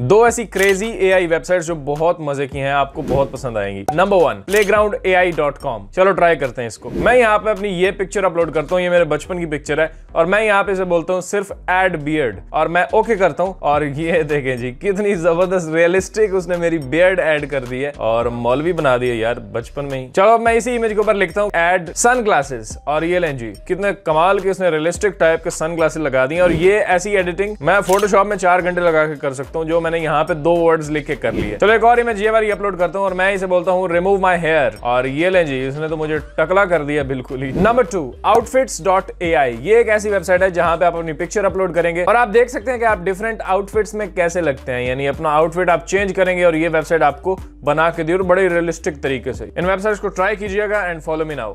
दो ऐसी crazy AI websites जो बहुत मजे की हैं आपको बहुत पसंद आएंगी नंबर वन प्ले ग्राउंड चलो ट्राई करते हैं इसको मैं यहाँ पे अपनी ये पिक्चर अपलोड करता हूँ ये मेरे बचपन की पिक्चर है और मैं यहाँ पे इसे बोलता हूँ सिर्फ एड बियर्ड और मैं ओके करता हूँ और ये देखें जी कितनी जबरदस्त रियलिस्टिक उसने मेरी बियर्ड एड कर दी है और मौलवी बना दिया यार बचपन में ही चलो मैं इसी इमेज के ऊपर लिखता हूँ एड सन ग्लासेस और ये लें जी कितने कमाल के उसने रियलिस्टिक टाइप के सन ग्लासेस लगा दी और ये ऐसी एडिटिंग मैं फोटोशॉप में चार घंटे लगा के कर सकता हूँ जो मैंने यहाँ पे दो वर्ड्स लिख के कर लिए चलो एक और इमेज ये बार अपलोड करता हूँ और मैं इसे बोलता हूँ रिमूव माई हेयर और ये लें जी इसने तो मुझे टकला कर दिया बिल्कुल ही number two outfits dot A I ये एक ऐसी वेबसाइट है जहाँ पे आप अपनी पिक्चर अपलोड करेंगे और आप देख सकते हैं कि आप डिफरेंट आउटफिट्स में कैसे लगते हैं यानी अपना आउटफिट आप चेंज करेंगे और ये वेबसाइट आपको बना के दी और बड़े रियलिस्टिक तरीके से इन वेबसाइट्स को ट्राई कीजिएगा एंड फॉलो मी नाउ